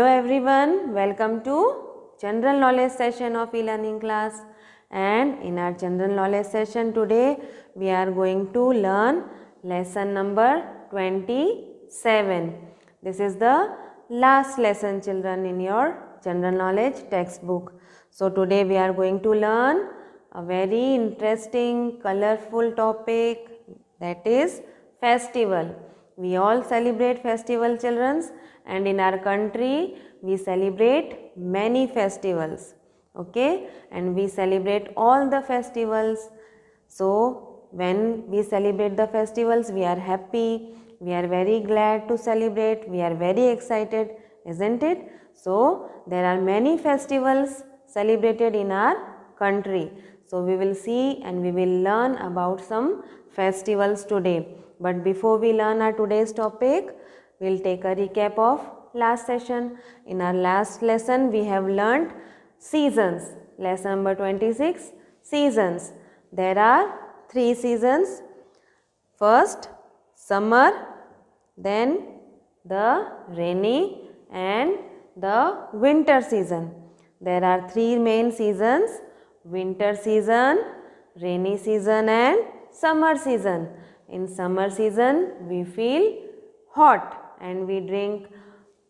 Hello everyone, welcome to general knowledge session of e-learning class and in our general knowledge session today we are going to learn lesson number 27. This is the last lesson children in your general knowledge textbook. So today we are going to learn a very interesting colorful topic that is festival. We all celebrate festival children's and in our country we celebrate many festivals okay and we celebrate all the festivals so when we celebrate the festivals we are happy we are very glad to celebrate we are very excited isn't it so there are many festivals celebrated in our country so we will see and we will learn about some festivals today but before we learn our today's topic we will take a recap of last session. In our last lesson, we have learnt seasons. Lesson number 26, seasons. There are three seasons. First, summer, then the rainy and the winter season. There are three main seasons, winter season, rainy season and summer season. In summer season, we feel hot and we drink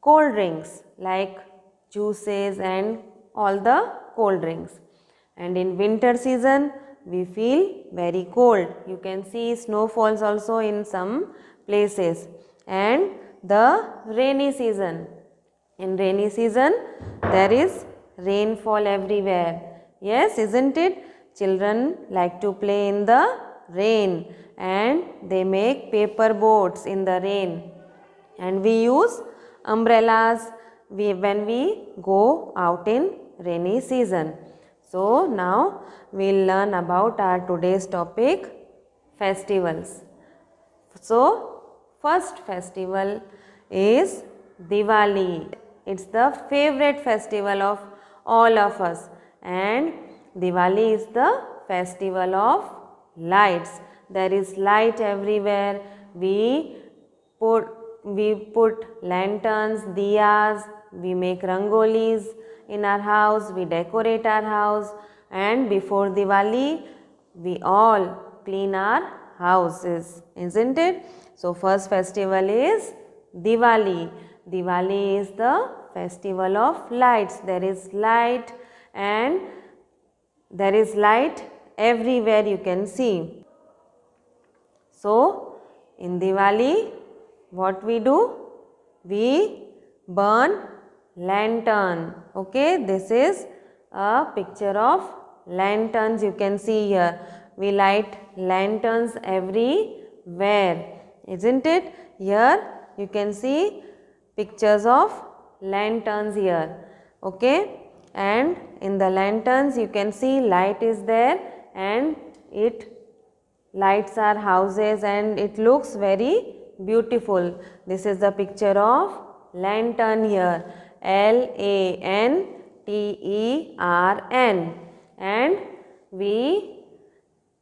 cold drinks like juices and all the cold drinks. And in winter season, we feel very cold. You can see snow falls also in some places. And the rainy season. In rainy season, there is rainfall everywhere. Yes, isn't it? Children like to play in the rain and they make paper boats in the rain and we use umbrellas we, when we go out in rainy season. So now we will learn about our today's topic festivals. So first festival is Diwali. It's the favorite festival of all of us and Diwali is the festival of lights. There is light everywhere. We put we put lanterns, diyas, we make rangolis in our house, we decorate our house and before Diwali we all clean our houses, isn't it? So, first festival is Diwali. Diwali is the festival of lights. There is light and there is light everywhere you can see. So, in Diwali what we do? We burn lantern. Okay, this is a picture of lanterns you can see here. We light lanterns everywhere, isn't it? Here you can see pictures of lanterns here. Okay, and in the lanterns you can see light is there and it lights our houses and it looks very beautiful. This is the picture of lantern here. L A N T E R N. And we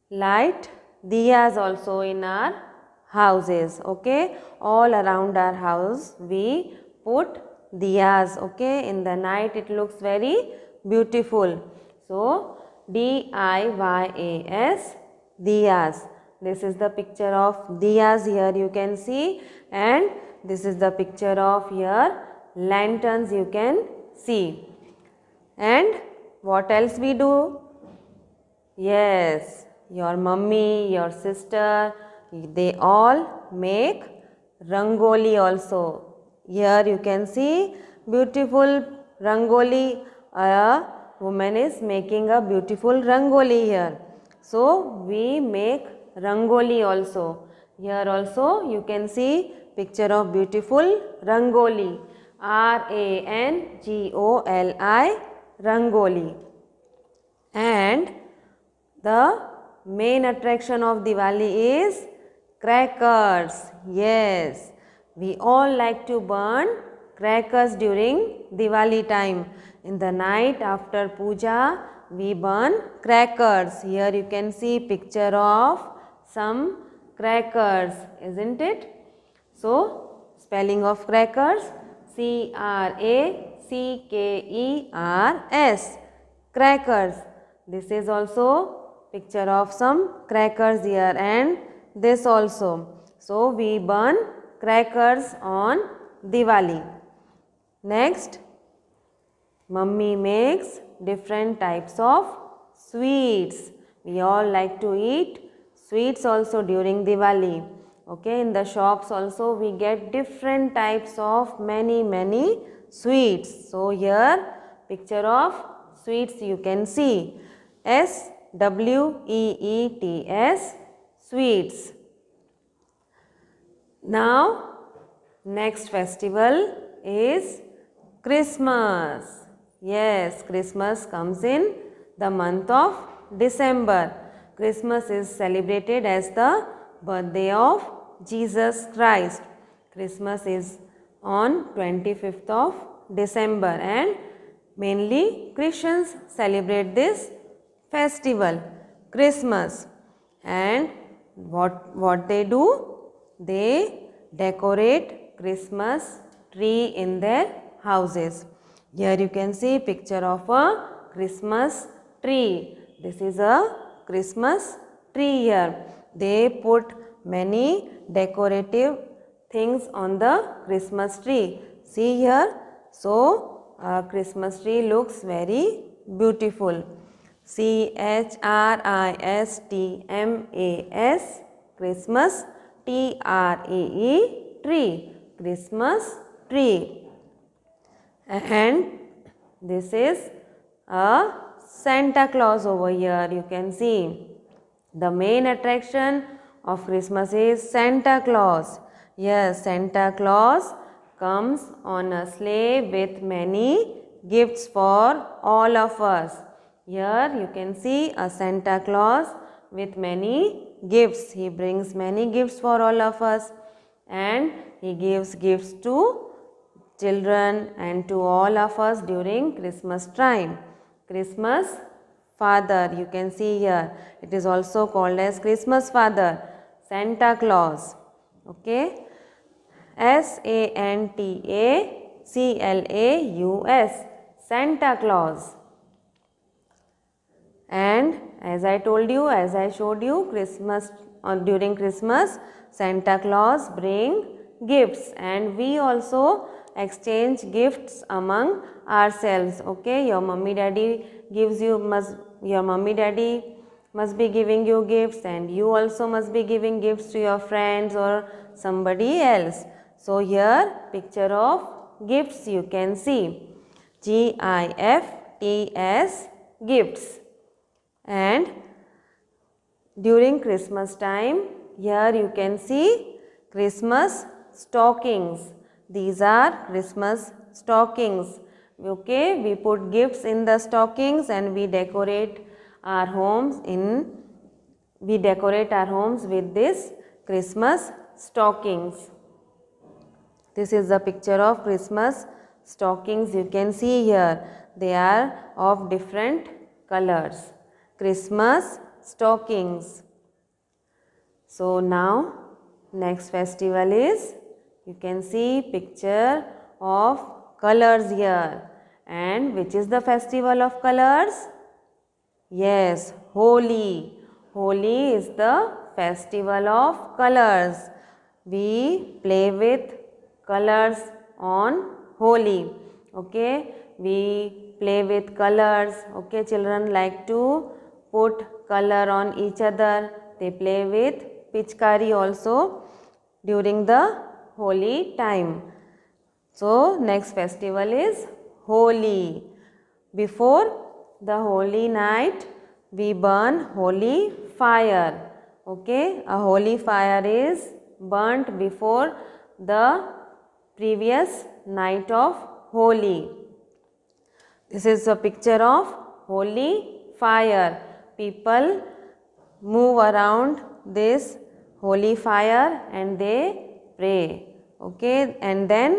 light diyas also in our houses. Okay. All around our house we put diyas. Okay. In the night it looks very beautiful. So D I Y A S diyas. This is the picture of diyas here you can see and this is the picture of here lanterns you can see. And what else we do? Yes, your mummy, your sister, they all make rangoli also. Here you can see beautiful rangoli. A woman is making a beautiful rangoli here. So, we make Rangoli also. Here also you can see picture of beautiful Rangoli. R-A-N-G-O-L-I Rangoli. And the main attraction of Diwali is crackers. Yes, we all like to burn crackers during Diwali time. In the night after puja, we burn crackers. Here you can see picture of some crackers, isn't it? So, spelling of crackers C R A C K E R S crackers. This is also picture of some crackers here and this also. So, we burn crackers on Diwali. Next, mummy makes different types of sweets. We all like to eat sweets also during Diwali. Okay, in the shops also we get different types of many many sweets. So, here picture of sweets you can see S W E E T S sweets. Now, next festival is Christmas. Yes, Christmas comes in the month of December. Christmas is celebrated as the birthday of Jesus Christ. Christmas is on 25th of December and mainly Christians celebrate this festival Christmas and what, what they do? They decorate Christmas tree in their houses. Here you can see picture of a Christmas tree. This is a Christmas tree here. They put many decorative things on the Christmas tree. See here. So, uh, Christmas tree looks very beautiful. C H R I S T M A S Christmas T R E E tree Christmas tree and this is a Santa Claus over here you can see. The main attraction of Christmas is Santa Claus. Yes, Santa Claus comes on a sleigh with many gifts for all of us. Here you can see a Santa Claus with many gifts. He brings many gifts for all of us and he gives gifts to children and to all of us during Christmas time. Christmas father. You can see here. It is also called as Christmas father. Santa Claus. Okay. S-A-N-T-A-C-L-A-U-S. Santa Claus. And as I told you, as I showed you, Christmas or uh, during Christmas, Santa Claus bring gifts and we also exchange gifts among ourselves okay your mommy daddy gives you must your mommy daddy must be giving you gifts and you also must be giving gifts to your friends or somebody else so here picture of gifts you can see g i f t s gifts and during christmas time here you can see christmas stockings these are Christmas stockings. Okay, we put gifts in the stockings and we decorate our homes in, we decorate our homes with this Christmas stockings. This is the picture of Christmas stockings you can see here. They are of different colors. Christmas stockings. So now next festival is you can see picture of colors here. And which is the festival of colors? Yes, Holi. Holi is the festival of colors. We play with colors on Holi. Okay, we play with colors. Okay, children like to put color on each other. They play with pitchkari also during the holy time. So, next festival is Holi. Before the holy night, we burn holy fire. Okay, a holy fire is burnt before the previous night of Holi. This is a picture of holy fire. People move around this holy fire and they pray okay and then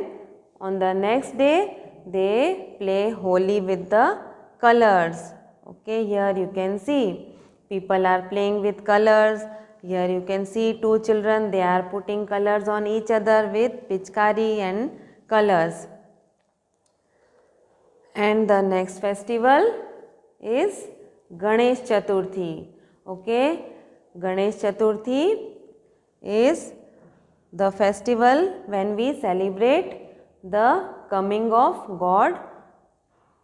on the next day they play holy with the colors okay here you can see people are playing with colors here you can see two children they are putting colors on each other with pichkari and colors and the next festival is Ganesh Chaturthi okay Ganesh Chaturthi is the festival when we celebrate the coming of God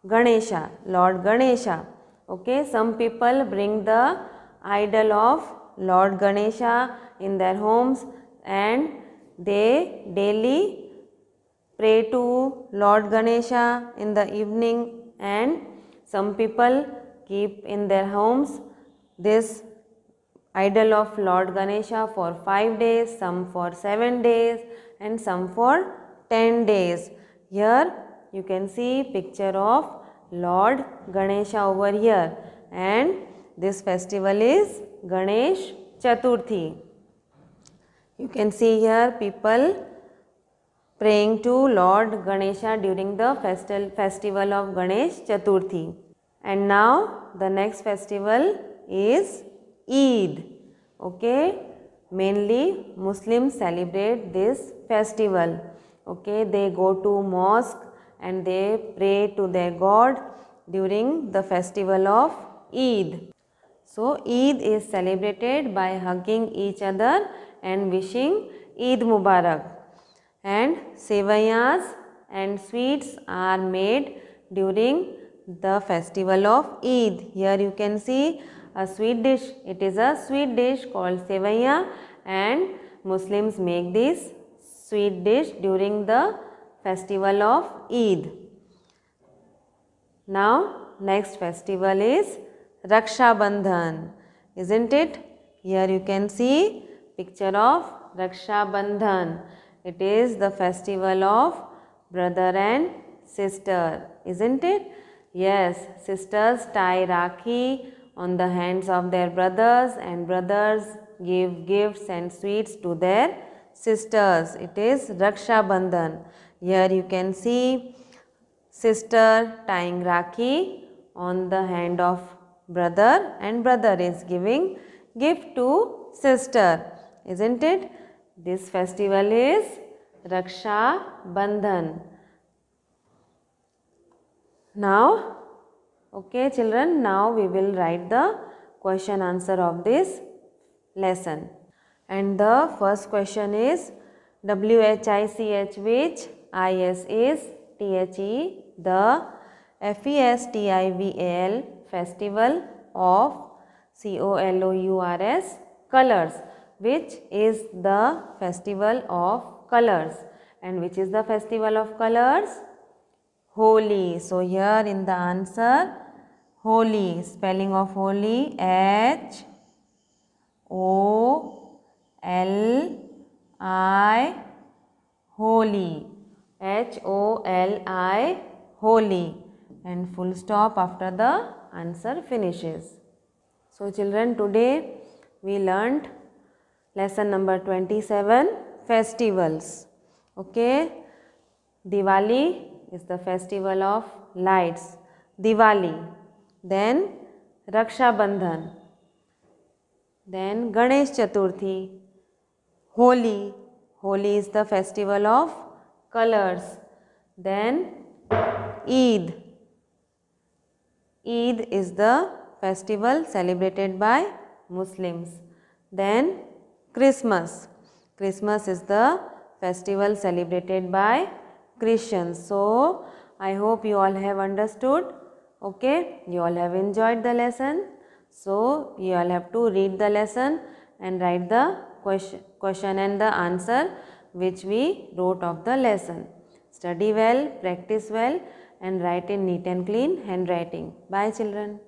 Ganesha, Lord Ganesha. Okay, some people bring the idol of Lord Ganesha in their homes and they daily pray to Lord Ganesha in the evening and some people keep in their homes this idol of Lord Ganesha for 5 days, some for 7 days and some for 10 days. Here you can see picture of Lord Ganesha over here and this festival is Ganesh Chaturthi. You can see here people praying to Lord Ganesha during the festival festival of Ganesh Chaturthi. And now the next festival is Eid. Okay, mainly Muslims celebrate this festival. Okay, they go to mosque and they pray to their God during the festival of Eid. So, Eid is celebrated by hugging each other and wishing Eid Mubarak. And sevayas and sweets are made during the festival of Eid. Here you can see a sweet dish. It is a sweet dish called sevaya and Muslims make this sweet dish during the festival of Eid. Now next festival is Raksha Bandhan, isn't it? Here you can see picture of Raksha Bandhan. It is the festival of brother and sister, isn't it? Yes, sisters tie Rakhi on the hands of their brothers and brothers gave gifts and sweets to their sisters. It is Raksha Bandhan. Here you can see sister tying Rakhi on the hand of brother and brother is giving gift to sister. Isn't it? This festival is Raksha Bandhan. Now Okay children, now we will write the question answer of this lesson. And the first question is WHICH which IS is THE the FESTIVAL festival of COLOURS colors which is the festival of colors and which is the festival of colors holy. So here in the answer holy spelling of holy H O L I holy H O L I holy and full stop after the answer finishes. So children today we learnt lesson number 27 festivals okay Diwali is the festival of lights, Diwali. Then Raksha Bandhan. Then Ganesh Chaturthi, Holi. Holi is the festival of colors. Then Eid. Eid is the festival celebrated by Muslims. Then Christmas. Christmas is the festival celebrated by Christians. So, I hope you all have understood. Okay, you all have enjoyed the lesson. So, you all have to read the lesson and write the question, question and the answer which we wrote of the lesson. Study well, practice well and write in neat and clean handwriting. Bye children.